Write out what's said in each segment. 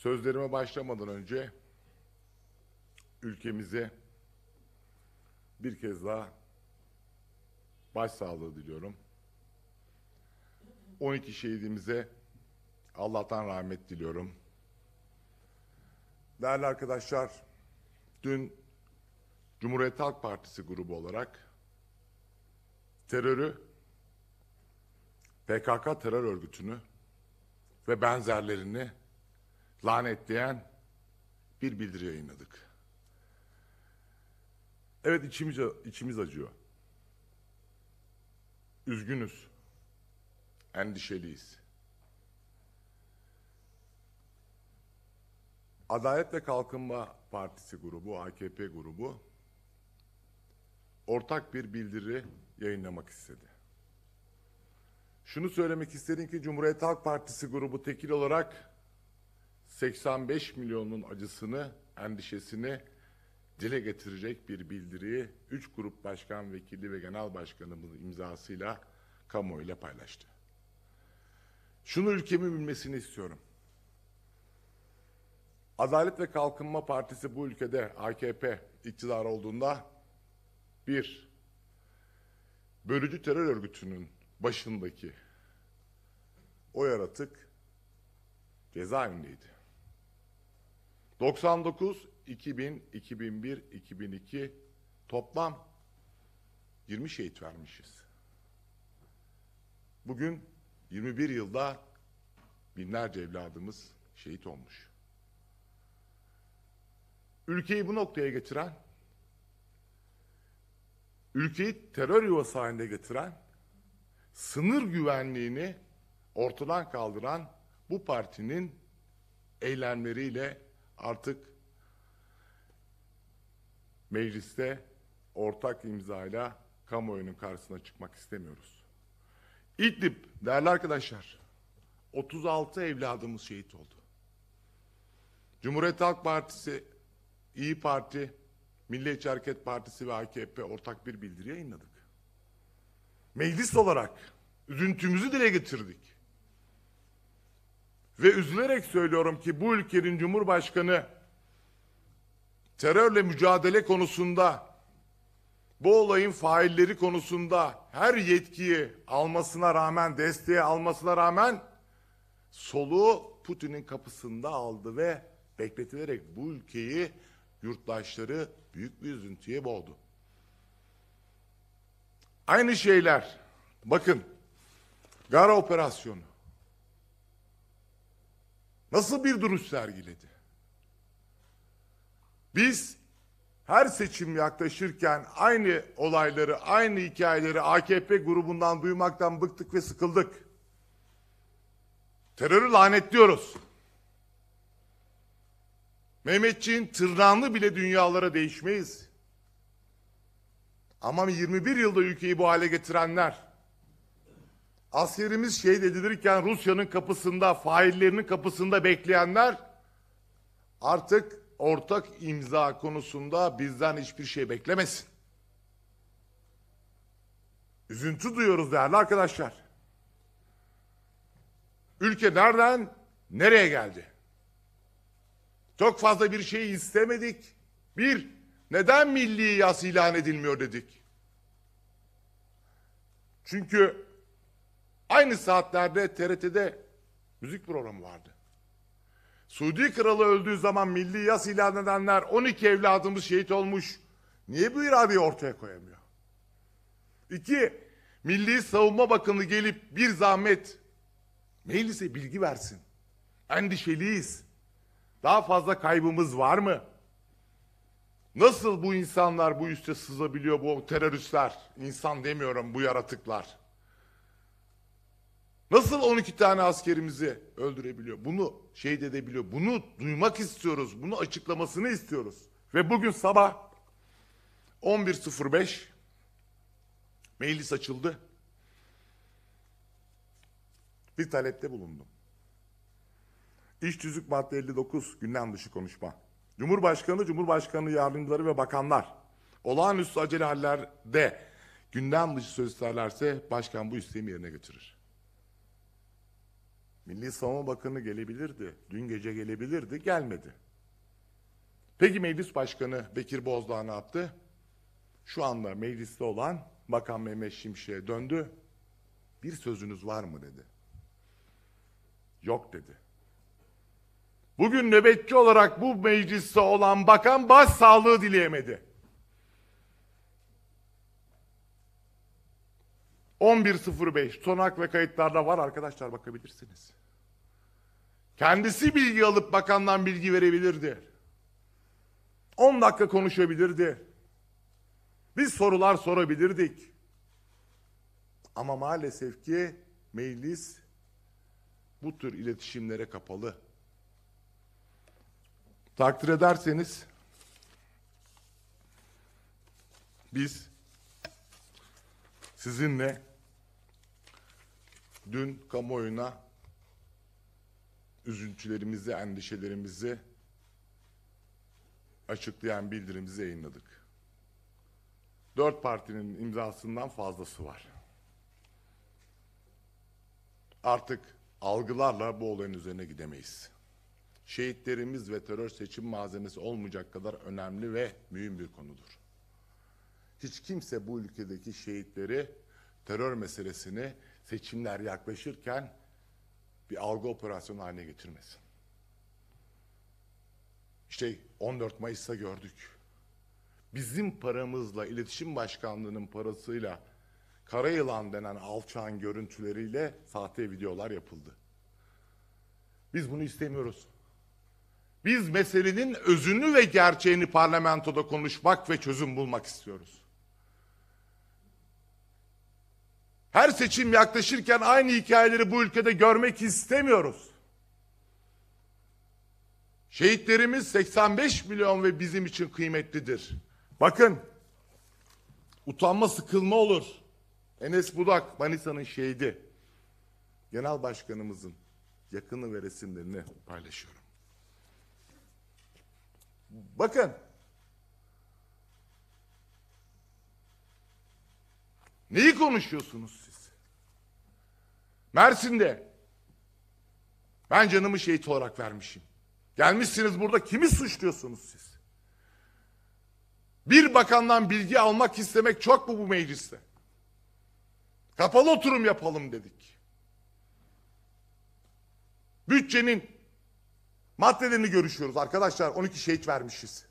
Sözlerime başlamadan önce ülkemize bir kez daha başsağlığı diliyorum. 12 şehidimize Allah'tan rahmet diliyorum. Değerli arkadaşlar, dün Cumhuriyet Halk Partisi grubu olarak terörü, PKK terör örgütünü ve benzerlerini lanetleyen bir bildiri yayınladık. Evet içimiz, içimiz acıyor. Üzgünüz. Endişeliyiz. Adalet ve Kalkınma Partisi grubu, AKP grubu ortak bir bildiri yayınlamak istedi. Şunu söylemek isterim ki Cumhuriyet Halk Partisi grubu tekil olarak 85 milyonun acısını, endişesini dile getirecek bir bildiriyi üç grup başkan vekili ve genel başkanımız imzasıyla kamuoyuyla paylaştı. Şunu ülkemin bilmesini istiyorum. Adalet ve Kalkınma Partisi bu ülkede AKP iktidar olduğunda bir, bölücü terör örgütünün başındaki o yaratık cezaevindeydi. 99, 2000, 2001, 2002 toplam 20 şehit vermişiz. Bugün 21 yılda binlerce evladımız şehit olmuş. Ülkeyi bu noktaya getiren, ülkeyi terör yuvası haline getiren, sınır güvenliğini ortadan kaldıran bu partinin eylemleriyle artık mecliste ortak imzayla kamuoyunun karşısına çıkmak istemiyoruz. İdlib değerli arkadaşlar 36 evladımız şehit oldu. Cumhuriyet Halk Partisi, İyi Parti, Milliyetçi Hareket Partisi ve AKP ortak bir bildiri yayınladık. Meclis olarak üzüntümüzü dile getirdik. Ve üzülerek söylüyorum ki bu ülkenin Cumhurbaşkanı terörle mücadele konusunda bu olayın failleri konusunda her yetkiyi almasına rağmen, desteği almasına rağmen soluğu Putin'in kapısında aldı ve bekletilerek bu ülkeyi yurttaşları büyük bir üzüntüye boğdu. Aynı şeyler bakın Gara operasyonu Nasıl bir duruş sergiledi? Biz her seçim yaklaşırken aynı olayları, aynı hikayeleri AKP grubundan duymaktan bıktık ve sıkıldık. Terörü lanetliyoruz. Mehmetçiğin tırnağını bile dünyalara değişmeyiz. Ama 21 yılda ülkeyi bu hale getirenler Askerimiz şehit edilirken Rusya'nın kapısında, faillerinin kapısında bekleyenler artık ortak imza konusunda bizden hiçbir şey beklemesin. Üzüntü duyuyoruz değerli arkadaşlar. Ülke nereden nereye geldi? Çok fazla bir şey istemedik. Bir, neden milli yas ilan edilmiyor dedik? Çünkü Aynı saatlerde TRT'de müzik programı vardı. Suudi kralı öldüğü zaman milli yas ilan edenler 12 evladımız şehit olmuş. Niye bu iradeyi ortaya koyamıyor? İki, Milli Savunma Bakanı gelip bir zahmet meclise bilgi versin. Endişeliyiz. Daha fazla kaybımız var mı? Nasıl bu insanlar bu üste sızabiliyor bu teröristler? İnsan demiyorum bu yaratıklar. Nasıl 12 tane askerimizi öldürebiliyor? Bunu şey edebiliyor. Bunu duymak istiyoruz. Bunu açıklamasını istiyoruz. Ve bugün sabah 11.05 meclis açıldı. Bir talepte bulundum. İş tüzük madde 59 gündem dışı konuşma. Cumhurbaşkanı, Cumhurbaşkanı yardımcıları ve bakanlar olağanüstü acele hallerde gündem dışı söz isterlerse başkan bu isteğimi yerine getirir. Milli Savunma Bakanı gelebilirdi. Dün gece gelebilirdi, gelmedi. Peki Meclis Başkanı Bekir Bozdağ ne yaptı? Şu anda mecliste olan Bakan Mehmet Şimşek'e döndü. Bir sözünüz var mı dedi. Yok dedi. Bugün nöbetçi olarak bu mecliste olan bakan baş sağlığı dileyemedi. 11.05 sonak ve kayıtlarda var arkadaşlar bakabilirsiniz. Kendisi bilgi alıp bakandan bilgi verebilirdi. 10 dakika konuşabilirdi. Biz sorular sorabilirdik. Ama maalesef ki meclis bu tür iletişimlere kapalı. Takdir ederseniz biz sizinle Dün kamuoyuna üzüntülerimizi, endişelerimizi açıklayan bildirimizi yayınladık. Dört partinin imzasından fazlası var. Artık algılarla bu olayın üzerine gidemeyiz. Şehitlerimiz ve terör seçim malzemesi olmayacak kadar önemli ve mühim bir konudur. Hiç kimse bu ülkedeki şehitleri, terör meselesini seçimler yaklaşırken bir algı operasyonu haline getirmesin. İşte 14 Mayıs'ta gördük. Bizim paramızla, iletişim başkanlığının parasıyla kara yılan denen alçağın görüntüleriyle sahte videolar yapıldı. Biz bunu istemiyoruz. Biz meselenin özünü ve gerçeğini parlamentoda konuşmak ve çözüm bulmak istiyoruz. Her seçim yaklaşırken aynı hikayeleri bu ülkede görmek istemiyoruz. Şehitlerimiz 85 milyon ve bizim için kıymetlidir. Bakın, utanma sıkılma olur. Enes Budak, Manisa'nın şehidi. Genel başkanımızın yakını ve resimlerini paylaşıyorum. Bakın, Neyi konuşuyorsunuz siz? Mersin'de ben canımı şehit olarak vermişim. Gelmişsiniz burada kimi suçluyorsunuz siz? Bir bakandan bilgi almak istemek çok mu bu mecliste? Kapalı oturum yapalım dedik. Bütçenin maddelerini görüşüyoruz arkadaşlar. 12 şehit vermişiz.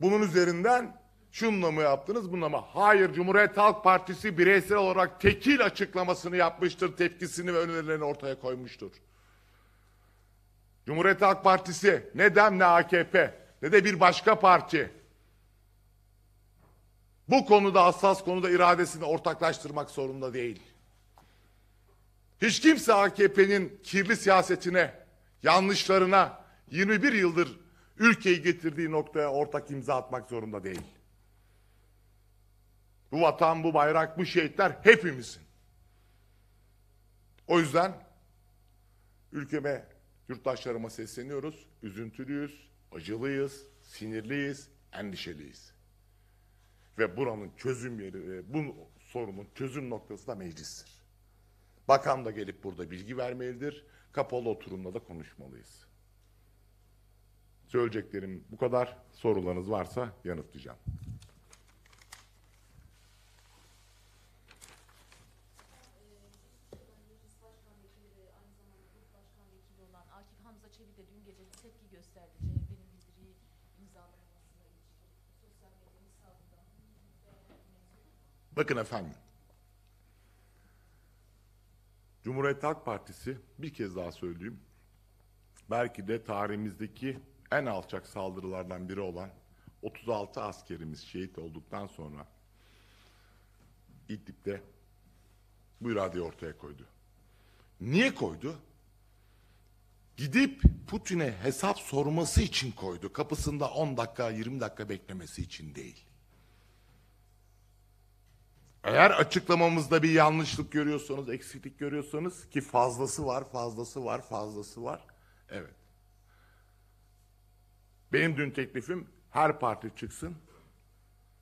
Bunun üzerinden Şunla mı yaptınız bununla mı? Hayır Cumhuriyet Halk Partisi bireysel olarak tekil açıklamasını yapmıştır. Tepkisini ve önerilerini ortaya koymuştur. Cumhuriyet Halk Partisi ne DEM ne AKP ne de bir başka parti bu konuda hassas konuda iradesini ortaklaştırmak zorunda değil. Hiç kimse AKP'nin kirli siyasetine, yanlışlarına 21 yıldır ülkeyi getirdiği noktaya ortak imza atmak zorunda değil. Bu vatan, bu bayrak, bu şehitler hepimizin. O yüzden ülkeme, yurttaşlarıma sesleniyoruz. Üzüntülüyüz, acılıyız, sinirliyiz, endişeliyiz. Ve buranın çözüm yeri, bu sorunun çözüm noktası da meclistir. Bakan da gelip burada bilgi vermelidir. Kapalı oturumda da konuşmalıyız. Söyleyeceklerim bu kadar. Sorularınız varsa yanıtlayacağım. Bakın efendim. Cumhuriyet Halk Partisi bir kez daha söyleyeyim. Belki de tarihimizdeki en alçak saldırılardan biri olan 36 askerimiz şehit olduktan sonra İdlib'de bu iradeyi ortaya koydu. Niye koydu? Gidip Putin'e hesap sorması için koydu. Kapısında 10 dakika 20 dakika beklemesi için değil. Eğer açıklamamızda bir yanlışlık görüyorsanız, eksiklik görüyorsanız ki fazlası var, fazlası var, fazlası var. Evet. Benim dün teklifim her parti çıksın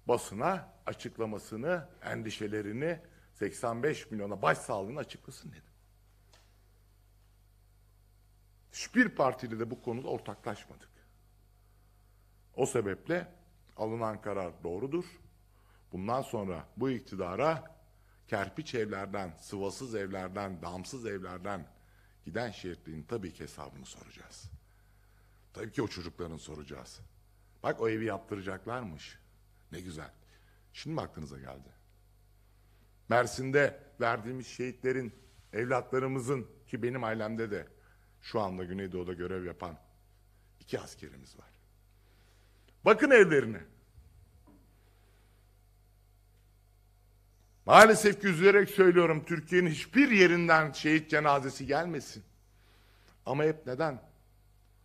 basına açıklamasını, endişelerini 85 milyona başsağlığını açıklasın dedim. Hiçbir partili de bu konuda ortaklaşmadık. O sebeple alınan karar doğrudur bundan sonra bu iktidara kerpiç evlerden, sıvasız evlerden, damsız evlerden giden şehitliğin tabii ki hesabını soracağız. Tabii ki o çocukların soracağız. Bak o evi yaptıracaklarmış. Ne güzel. Şimdi mi aklınıza geldi? Mersin'de verdiğimiz şehitlerin, evlatlarımızın ki benim ailemde de şu anda Güneydoğu'da görev yapan iki askerimiz var. Bakın evlerine. Maalesef ki üzülerek söylüyorum Türkiye'nin hiçbir yerinden şehit cenazesi gelmesin. Ama hep neden?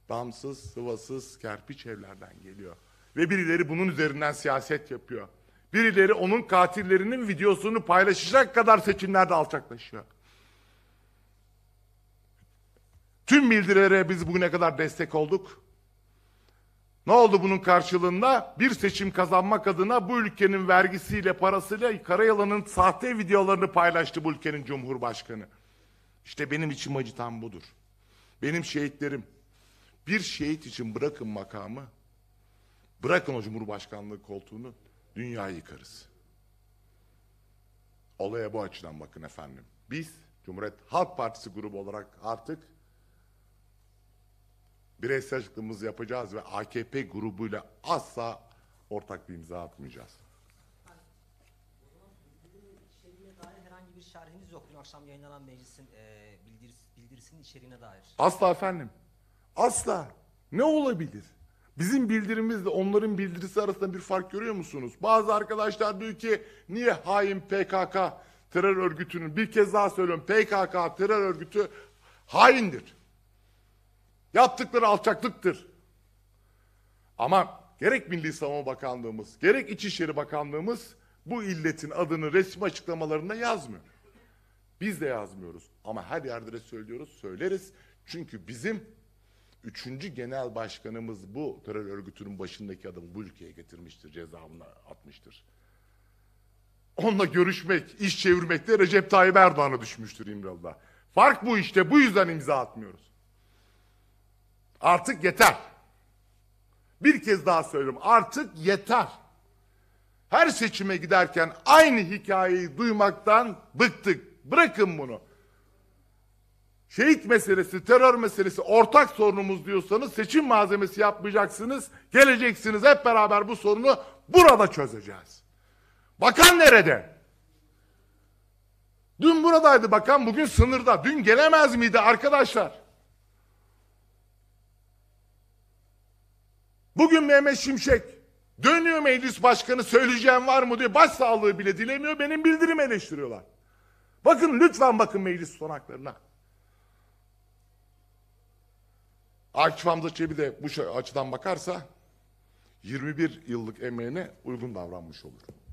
Damsız, sıvasız, kerpiç evlerden geliyor. Ve birileri bunun üzerinden siyaset yapıyor. Birileri onun katillerinin videosunu paylaşacak kadar seçimlerde alçaklaşıyor. Tüm bildirilere biz bugüne kadar destek olduk. Ne oldu bunun karşılığında? Bir seçim kazanmak adına bu ülkenin vergisiyle, parasıyla Karayalan'ın sahte videolarını paylaştı bu ülkenin Cumhurbaşkanı. İşte benim içim acıtan budur. Benim şehitlerim. Bir şehit için bırakın makamı, bırakın o Cumhurbaşkanlığı koltuğunu, dünyayı yıkarız. Olaya bu açıdan bakın efendim. Biz Cumhuriyet Halk Partisi grubu olarak artık bireysel açıklamamızı yapacağız ve AKP grubuyla asla ortak bir imza atmayacağız. İçeriğine dair herhangi bir şerhiniz yok dün akşam yayınlanan meclisin e, bildiris- bildirisinin içeriğine dair. Asla efendim. Asla. Ne olabilir? Bizim bildirimizle onların bildirisi arasında bir fark görüyor musunuz? Bazı arkadaşlar diyor ki niye hain PKK terör örgütünün bir kez daha söylüyorum PKK terör örgütü haindir. Yaptıkları alçaklıktır. Ama gerek Milli Savunma Bakanlığımız, gerek İçişleri Bakanlığımız bu illetin adını resim açıklamalarında yazmıyor. Biz de yazmıyoruz ama her yerde de söylüyoruz, söyleriz. Çünkü bizim üçüncü genel başkanımız bu terör örgütünün başındaki adamı bu ülkeye getirmiştir, cezaevine atmıştır. Onunla görüşmek, iş çevirmekte Recep Tayyip Erdoğan'a düşmüştür İmralı'da. Fark bu işte, bu yüzden imza atmıyoruz. Artık yeter. Bir kez daha söylüyorum. Artık yeter. Her seçime giderken aynı hikayeyi duymaktan bıktık. Bırakın bunu. Şehit meselesi, terör meselesi ortak sorunumuz diyorsanız seçim malzemesi yapmayacaksınız. Geleceksiniz hep beraber bu sorunu burada çözeceğiz. Bakan nerede? Dün buradaydı bakan, bugün sınırda. Dün gelemez miydi arkadaşlar? Bugün Mehmet Şimşek dönüyor meclis başkanı söyleyeceğim var mı diyor. Başsağlığı bile dilemiyor. Benim bildirim eleştiriyorlar. Bakın lütfen bakın meclis sonaklarına. Akif Hamza Çebi de bu şey- açıdan bakarsa 21 yıllık emeğine uygun davranmış olur.